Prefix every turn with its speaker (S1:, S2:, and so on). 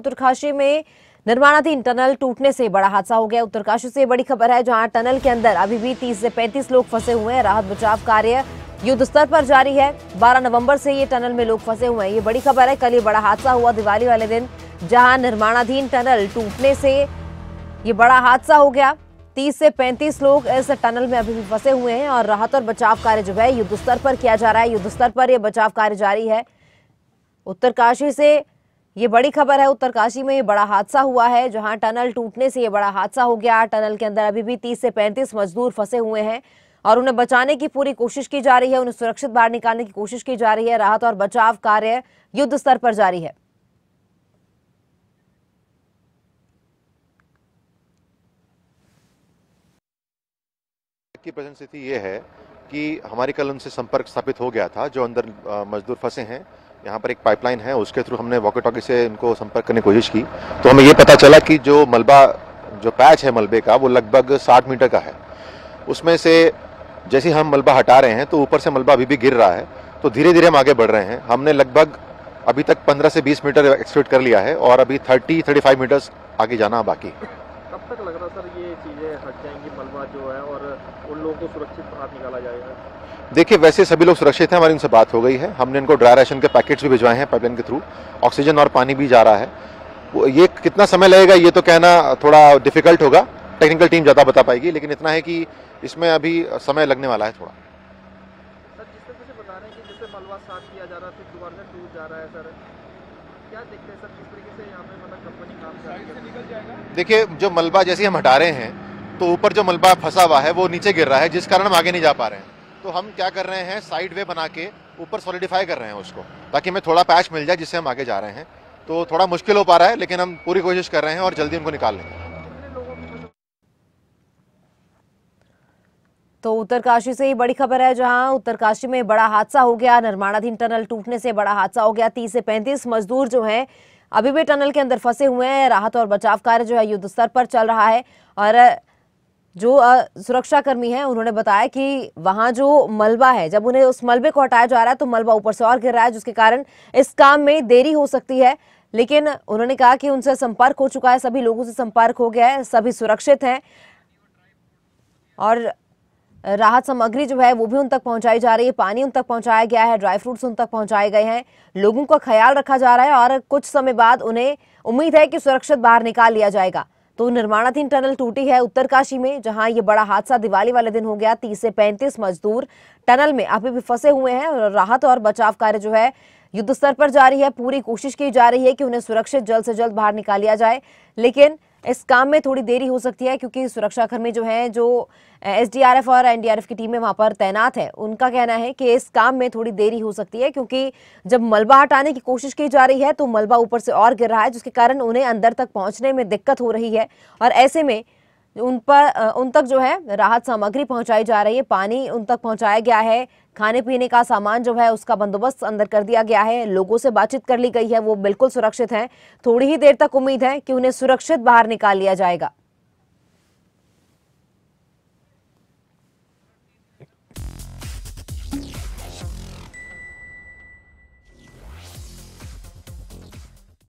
S1: उत्तरकाशी में निर्माणाधीन टनल टूटने से बड़ा हादसा हो गया उत्तरकाशी से बड़ी खबर है जहां टनल के अंदर अभी भी 30 से 35 लोग फंसे हुए हैं राहत बचाव कार्य युद्ध स्तर पर जारी है 12 नवंबर से ये टनल में लोग फंसे हुए हैं ये बड़ी खबर है कल ये बड़ा हादसा हुआ दिवाली वाले दिन जहाँ निर्माणाधीन टनल टूटने से ये बड़ा हादसा हो गया तीस से पैंतीस लोग इस टनल में अभी भी फंसे हुए हैं और राहत और बचाव कार्य जो है युद्ध स्तर पर किया जा रहा है युद्ध स्तर पर यह बचाव कार्य जारी है उत्तरकाशी से ये बड़ी खबर है उत्तरकाशी में ये बड़ा हादसा हुआ है जहां टनल टूटने से ये बड़ा हादसा हो गया टनल के अंदर अभी भी 30 से 35 मजदूर फंसे हुए हैं और उन्हें बचाने की पूरी कोशिश की जा रही है उन्हें सुरक्षित बाहर निकालने की कोशिश की जा रही है राहत और बचाव कार्य युद्ध स्तर पर जारी है
S2: की प्रेजेंट स्थिति ये है कि हमारे कल उनसे संपर्क स्थापित हो गया था जो अंदर मजदूर फंसे हैं यहाँ पर एक पाइपलाइन है उसके थ्रू हमने वॉकी टॉकी से इनको संपर्क करने की कोशिश की तो हमें ये पता चला कि जो मलबा जो पैच है मलबे का वो लगभग साठ मीटर का है उसमें से जैसे हम मलबा हटा रहे हैं तो ऊपर से मलबा अभी भी गिर रहा है तो धीरे धीरे हम आगे बढ़ रहे हैं हमने लगभग अभी तक 15 से 20 मीटर एक्सपेक्ट कर लिया है और अभी 30 35 मीटर्स आगे जाना बाकी कब तक लग रहा सर ये चीज़ें हट जाएंगी मलबा जो है और उन लोगों को सुरक्षित बाहर निकाला जाएगा देखिए वैसे सभी लोग सुरक्षित हैं हमारी उनसे बात हो गई है हमने इनको ड्राई राशन के पैकेट्स भी भिजवाए हैं पाइपलाइन के थ्रू ऑक्सीजन और पानी भी जा रहा है वो ये कितना समय लगेगा ये तो कहना थोड़ा डिफिकल्ट होगा टेक्निकल टीम ज़्यादा बता पाएगी लेकिन इतना है कि इसमें अभी समय लगने वाला है थोड़ा सर जिस तरीके से यहाँ पे देखिए जो मलबा जैसे हम हटा रहे हैं तो ऊपर जो मलबा फंसा हुआ है वो नीचे गिर रहा है जिस कारण हम आगे नहीं जा पा रहे हैं तो हम क्या कर रहे हैं साइड वे बना के ऊपर सॉलिडिफाई कर रहे हैं उसको ताकि हमें थोड़ा पैच मिल जाए जिससे हम आगे जा रहे हैं तो थोड़ा मुश्किल हो पा रहा है लेकिन हम पूरी कोशिश कर रहे हैं और जल्दी उनको निकाल लेंगे
S1: तो उत्तरकाशी से ही बड़ी खबर है जहां उत्तरकाशी में बड़ा हादसा हो गया निर्माणाधीन टनल टूटने से बड़ा हादसा हो गया तीस से पैंतीस मजदूर जो हैं अभी भी टनल के अंदर फंसे हुए हैं राहत और बचाव कार्य जो है युद्ध स्तर पर चल रहा है और जो सुरक्षाकर्मी हैं उन्होंने बताया कि वहां जो मलबा है जब उन्हें उस मलबे को हटाया जा रहा है तो मलबा ऊपर से और गिर रहा है जिसके कारण इस काम में देरी हो सकती है लेकिन उन्होंने कहा कि उनसे संपर्क हो चुका है सभी लोगों से संपर्क हो गया है सभी सुरक्षित हैं और राहत सामग्री जो है वो भी उन तक पहुंचाई जा रही है पानी उन तक पहुंचाया गया है ड्राई फ्रूट्स उन तक पहुंचाए गए हैं लोगों का ख्याल रखा जा रहा है और कुछ समय बाद उन्हें उम्मीद है कि सुरक्षित बाहर निकाल लिया जाएगा तो निर्माणाधीन टनल टूटी है उत्तरकाशी में जहां ये बड़ा हादसा दिवाली वाले दिन हो गया तीस से पैंतीस मजदूर टनल में अभी भी फंसे हुए हैं और राहत और बचाव कार्य जो है युद्ध स्तर पर जारी है पूरी कोशिश की जा रही है कि उन्हें सुरक्षित जल्द से जल्द बाहर निकाल लिया जाए लेकिन इस काम में थोड़ी देरी हो सकती है क्योंकि सुरक्षा कर्मी जो हैं जो एसडीआरएफ और एनडीआरएफ की टीमें वहां पर तैनात है उनका कहना है कि इस काम में थोड़ी देरी हो सकती है क्योंकि जब मलबा हटाने की कोशिश की जा रही है तो मलबा ऊपर से और गिर रहा है जिसके कारण उन्हें अंदर तक पहुंचने में दिक्कत हो रही है और ऐसे में उन पर उन तक जो है राहत सामग्री पहुंचाई जा रही है पानी उन तक पहुंचाया गया है खाने पीने का सामान जो है उसका बंदोबस्त अंदर कर दिया गया है लोगों से बातचीत कर ली गई है वो बिल्कुल सुरक्षित हैं थोड़ी ही देर तक उम्मीद है कि उन्हें सुरक्षित बाहर निकाल लिया जाएगा